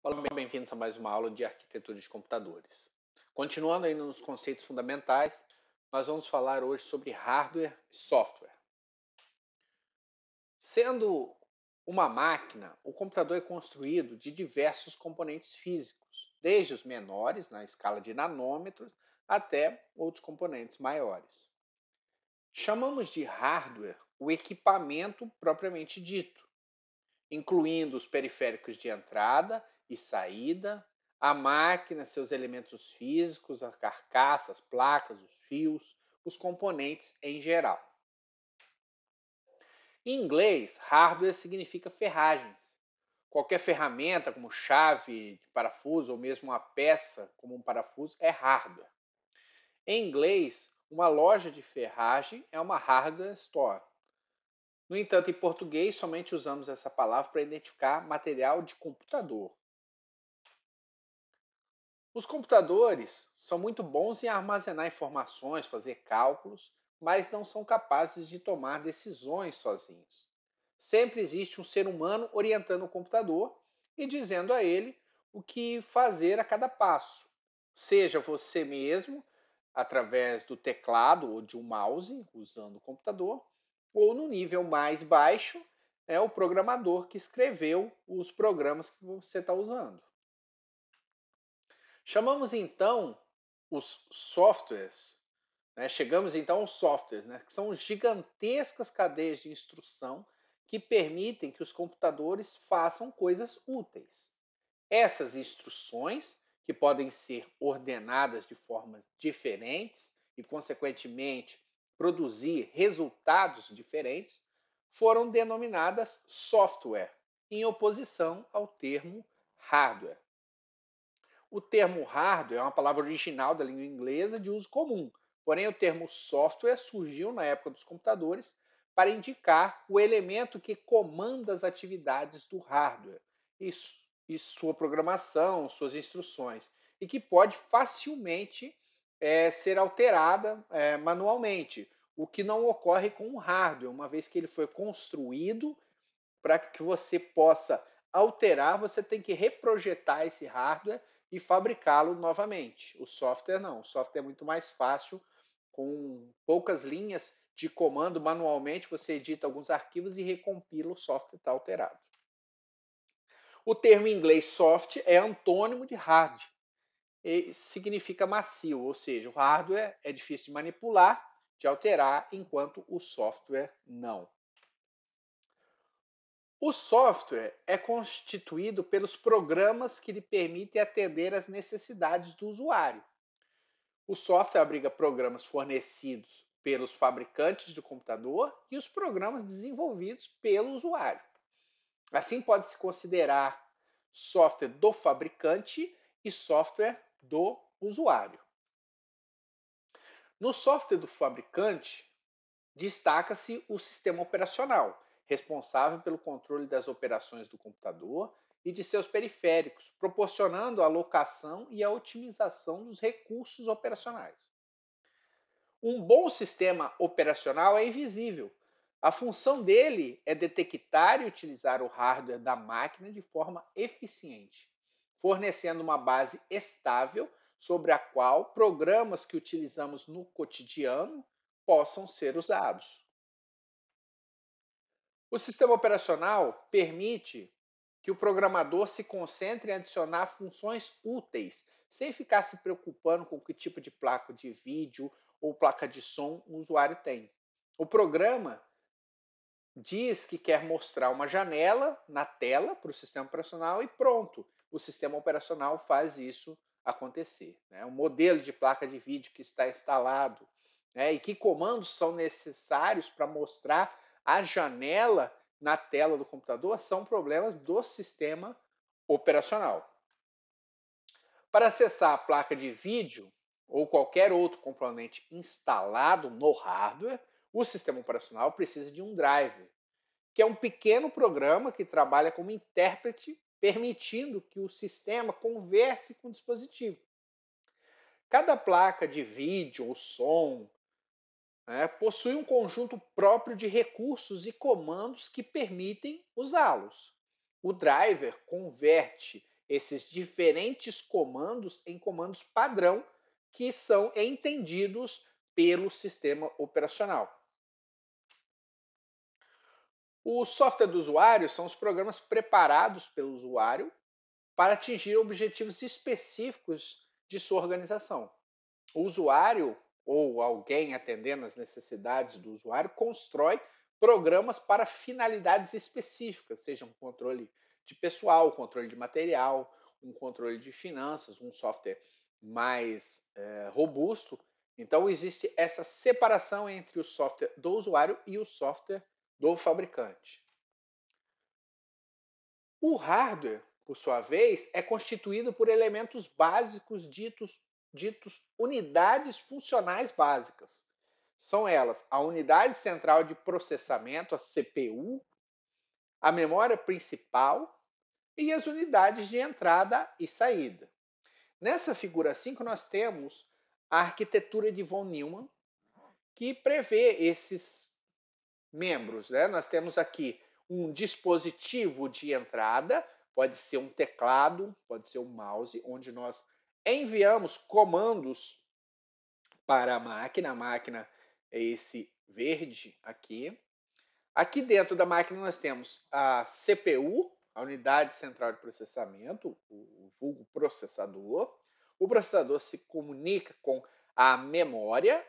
Olá, bem-vindos a mais uma aula de arquitetura de computadores. Continuando ainda nos conceitos fundamentais, nós vamos falar hoje sobre hardware e software. Sendo uma máquina, o computador é construído de diversos componentes físicos, desde os menores, na escala de nanômetros, até outros componentes maiores. Chamamos de hardware o equipamento propriamente dito, incluindo os periféricos de entrada e saída, a máquina, seus elementos físicos, a carcaça, as placas, os fios, os componentes em geral. Em inglês, hardware significa ferragens. Qualquer ferramenta, como chave de parafuso ou mesmo uma peça, como um parafuso, é hardware. Em inglês, uma loja de ferragem é uma hardware store no entanto, em português, somente usamos essa palavra para identificar material de computador. Os computadores são muito bons em armazenar informações, fazer cálculos, mas não são capazes de tomar decisões sozinhos. Sempre existe um ser humano orientando o computador e dizendo a ele o que fazer a cada passo. Seja você mesmo, através do teclado ou de um mouse, usando o computador, ou no nível mais baixo, é o programador que escreveu os programas que você está usando. Chamamos então os softwares, né? chegamos então aos softwares, né? que são gigantescas cadeias de instrução que permitem que os computadores façam coisas úteis. Essas instruções, que podem ser ordenadas de formas diferentes e, consequentemente, produzir resultados diferentes, foram denominadas software, em oposição ao termo hardware. O termo hardware é uma palavra original da língua inglesa de uso comum, porém o termo software surgiu na época dos computadores para indicar o elemento que comanda as atividades do hardware e, e sua programação, suas instruções, e que pode facilmente é, ser alterada é, manualmente, o que não ocorre com o hardware, uma vez que ele foi construído para que você possa alterar, você tem que reprojetar esse hardware e fabricá-lo novamente. O software não, o software é muito mais fácil com poucas linhas de comando manualmente, você edita alguns arquivos e recompila o software está alterado. O termo em inglês soft é antônimo de hard. E significa macio, ou seja, o hardware é difícil de manipular de alterar, enquanto o software não. O software é constituído pelos programas que lhe permitem atender às necessidades do usuário. O software abriga programas fornecidos pelos fabricantes do computador e os programas desenvolvidos pelo usuário. Assim, pode-se considerar software do fabricante e software do usuário. No software do fabricante, destaca-se o sistema operacional, responsável pelo controle das operações do computador e de seus periféricos, proporcionando a alocação e a otimização dos recursos operacionais. Um bom sistema operacional é invisível. A função dele é detectar e utilizar o hardware da máquina de forma eficiente, fornecendo uma base estável sobre a qual programas que utilizamos no cotidiano possam ser usados. O sistema operacional permite que o programador se concentre em adicionar funções úteis, sem ficar se preocupando com que tipo de placa de vídeo ou placa de som o usuário tem. O programa diz que quer mostrar uma janela na tela para o sistema operacional e pronto, o sistema operacional faz isso acontecer. Né? O modelo de placa de vídeo que está instalado né? e que comandos são necessários para mostrar a janela na tela do computador são problemas do sistema operacional. Para acessar a placa de vídeo ou qualquer outro componente instalado no hardware, o sistema operacional precisa de um driver, que é um pequeno programa que trabalha como intérprete permitindo que o sistema converse com o dispositivo. Cada placa de vídeo ou som né, possui um conjunto próprio de recursos e comandos que permitem usá-los. O driver converte esses diferentes comandos em comandos padrão que são entendidos pelo sistema operacional. O software do usuário são os programas preparados pelo usuário para atingir objetivos específicos de sua organização. O usuário ou alguém atendendo às necessidades do usuário constrói programas para finalidades específicas, seja um controle de pessoal, controle de material, um controle de finanças, um software mais é, robusto. Então existe essa separação entre o software do usuário e o software do fabricante. O hardware, por sua vez, é constituído por elementos básicos ditos, ditos unidades funcionais básicas. São elas a unidade central de processamento, a CPU, a memória principal e as unidades de entrada e saída. Nessa figura 5, nós temos a arquitetura de von Neumann, que prevê esses membros. Né? Nós temos aqui um dispositivo de entrada, pode ser um teclado, pode ser um mouse, onde nós enviamos comandos para a máquina. A máquina é esse verde aqui. Aqui dentro da máquina nós temos a CPU, a unidade central de processamento, o vulgo processador. O processador se comunica com a memória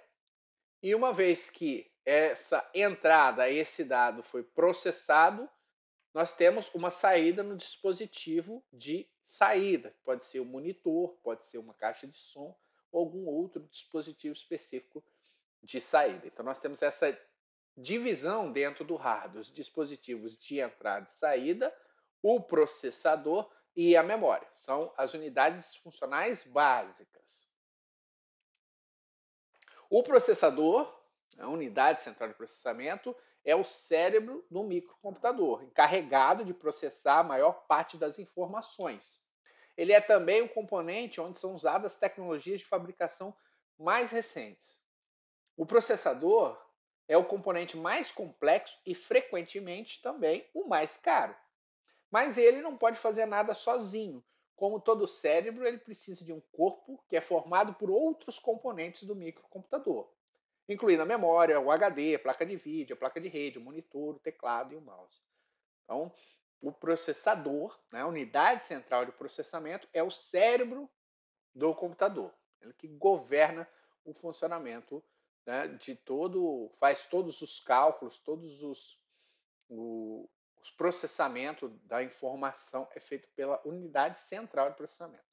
e uma vez que essa entrada, esse dado foi processado, nós temos uma saída no dispositivo de saída, pode ser o um monitor, pode ser uma caixa de som ou algum outro dispositivo específico de saída. Então nós temos essa divisão dentro do hardware, os dispositivos de entrada e saída, o processador e a memória. São as unidades funcionais básicas. O processador a unidade central de processamento, é o cérebro do microcomputador, encarregado de processar a maior parte das informações. Ele é também o um componente onde são usadas tecnologias de fabricação mais recentes. O processador é o componente mais complexo e frequentemente também o mais caro. Mas ele não pode fazer nada sozinho. Como todo cérebro, ele precisa de um corpo que é formado por outros componentes do microcomputador incluindo a memória, o HD, a placa de vídeo, a placa de rede, o monitor, o teclado e o mouse. Então, o processador, né, a unidade central de processamento, é o cérebro do computador, ele que governa o funcionamento né, de todo, faz todos os cálculos, todos os, os processamento da informação é feito pela unidade central de processamento.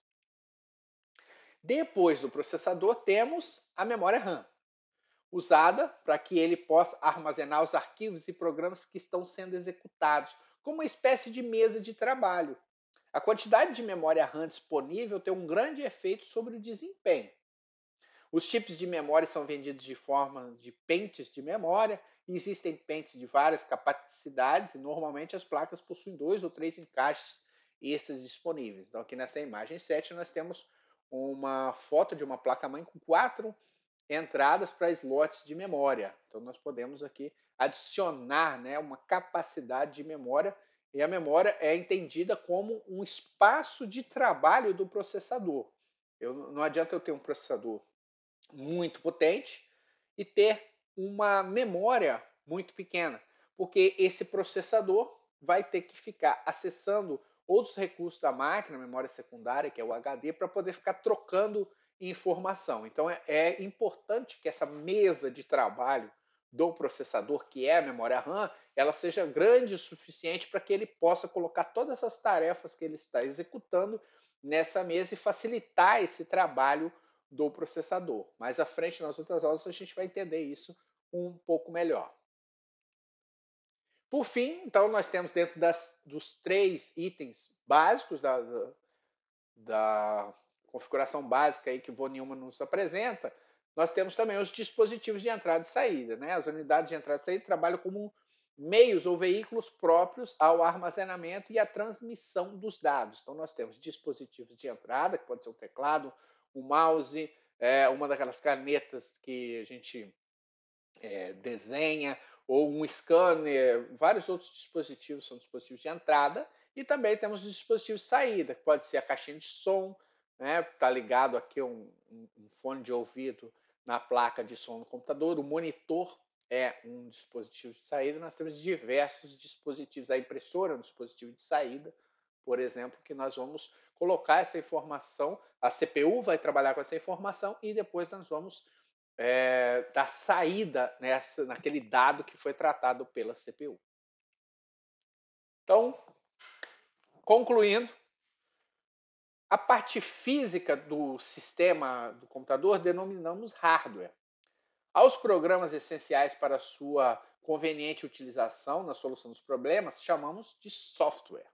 Depois do processador temos a memória RAM usada para que ele possa armazenar os arquivos e programas que estão sendo executados, como uma espécie de mesa de trabalho. A quantidade de memória RAM disponível tem um grande efeito sobre o desempenho. Os chips de memória são vendidos de forma de pentes de memória, existem pentes de várias capacidades e normalmente as placas possuem dois ou três encaixes extras disponíveis. Então aqui nessa imagem 7 nós temos uma foto de uma placa-mãe com quatro entradas para slots de memória. Então nós podemos aqui adicionar né, uma capacidade de memória e a memória é entendida como um espaço de trabalho do processador. Eu, não adianta eu ter um processador muito potente e ter uma memória muito pequena, porque esse processador vai ter que ficar acessando outros recursos da máquina, memória secundária, que é o HD, para poder ficar trocando informação. Então é, é importante que essa mesa de trabalho do processador, que é a memória RAM, ela seja grande o suficiente para que ele possa colocar todas essas tarefas que ele está executando nessa mesa e facilitar esse trabalho do processador. Mais à frente, nas outras aulas, a gente vai entender isso um pouco melhor. Por fim, então, nós temos dentro das, dos três itens básicos da, da, da configuração básica aí que o nenhuma nos apresenta, nós temos também os dispositivos de entrada e saída. Né? As unidades de entrada e saída trabalham como meios ou veículos próprios ao armazenamento e à transmissão dos dados. Então, nós temos dispositivos de entrada, que pode ser um teclado, um mouse, é, uma daquelas canetas que a gente é, desenha, ou um scanner, vários outros dispositivos são dispositivos de entrada, e também temos os dispositivos de saída, que pode ser a caixinha de som, né? Tá ligado aqui um, um, fone de ouvido na placa de som do computador. O monitor é um dispositivo de saída. Nós temos diversos dispositivos. A impressora é um dispositivo de saída, por exemplo, que nós vamos colocar essa informação. A CPU vai trabalhar com essa informação e depois nós vamos é, dar saída nessa, naquele dado que foi tratado pela CPU. Então, concluindo, a parte física do sistema do computador denominamos hardware. Aos programas essenciais para sua conveniente utilização na solução dos problemas chamamos de software.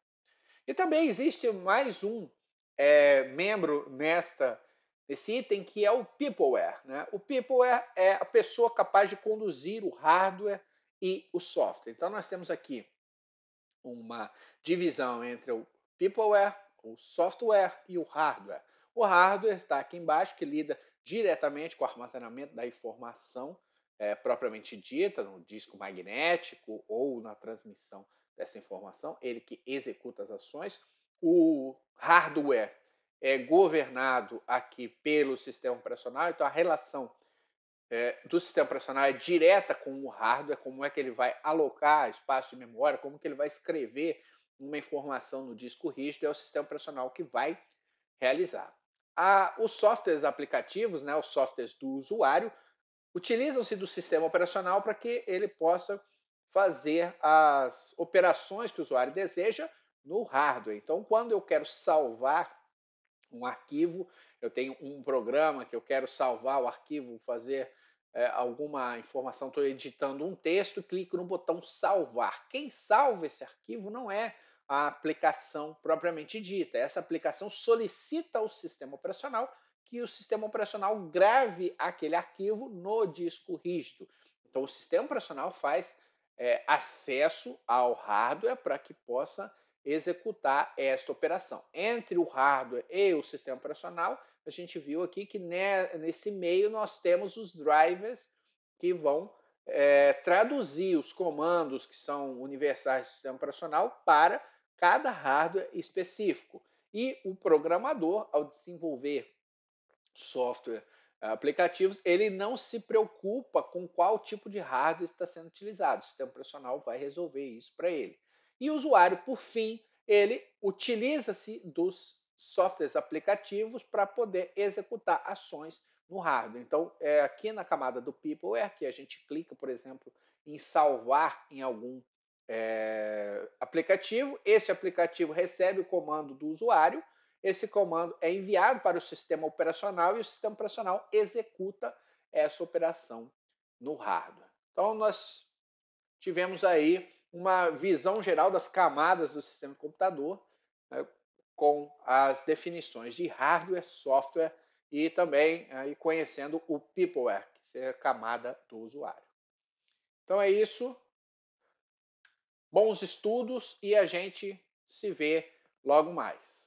E também existe mais um é, membro nesta esse item que é o peopleware. Né? O peopleware é a pessoa capaz de conduzir o hardware e o software. Então nós temos aqui uma divisão entre o peopleware o software e o hardware. O hardware está aqui embaixo, que lida diretamente com o armazenamento da informação é, propriamente dita, no disco magnético ou na transmissão dessa informação, ele que executa as ações. O hardware é governado aqui pelo sistema operacional, então a relação é, do sistema operacional é direta com o hardware, como é que ele vai alocar espaço de memória, como que ele vai escrever uma informação no disco rígido, é o sistema operacional que vai realizar. A, os softwares aplicativos, né, os softwares do usuário, utilizam-se do sistema operacional para que ele possa fazer as operações que o usuário deseja no hardware. Então, quando eu quero salvar um arquivo, eu tenho um programa que eu quero salvar o arquivo, fazer é, alguma informação, estou editando um texto, clico no botão salvar. Quem salva esse arquivo não é a aplicação propriamente dita. Essa aplicação solicita ao sistema operacional que o sistema operacional grave aquele arquivo no disco rígido. Então, o sistema operacional faz é, acesso ao hardware para que possa executar esta operação. Entre o hardware e o sistema operacional, a gente viu aqui que né, nesse meio nós temos os drivers que vão é, traduzir os comandos que são universais do sistema operacional para cada hardware específico. E o programador, ao desenvolver software eh, aplicativos, ele não se preocupa com qual tipo de hardware está sendo utilizado. O sistema operacional vai resolver isso para ele. E o usuário, por fim, ele utiliza-se dos softwares aplicativos para poder executar ações no hardware. Então, é aqui na camada do Peopleware é que a gente clica, por exemplo, em salvar em algum é, aplicativo. Esse aplicativo recebe o comando do usuário, esse comando é enviado para o sistema operacional e o sistema operacional executa essa operação no hardware. Então, nós tivemos aí uma visão geral das camadas do sistema computador, né, com as definições de hardware, software e também aí ah, conhecendo o peopleware, que é a camada do usuário. Então é isso. Bons estudos e a gente se vê logo mais.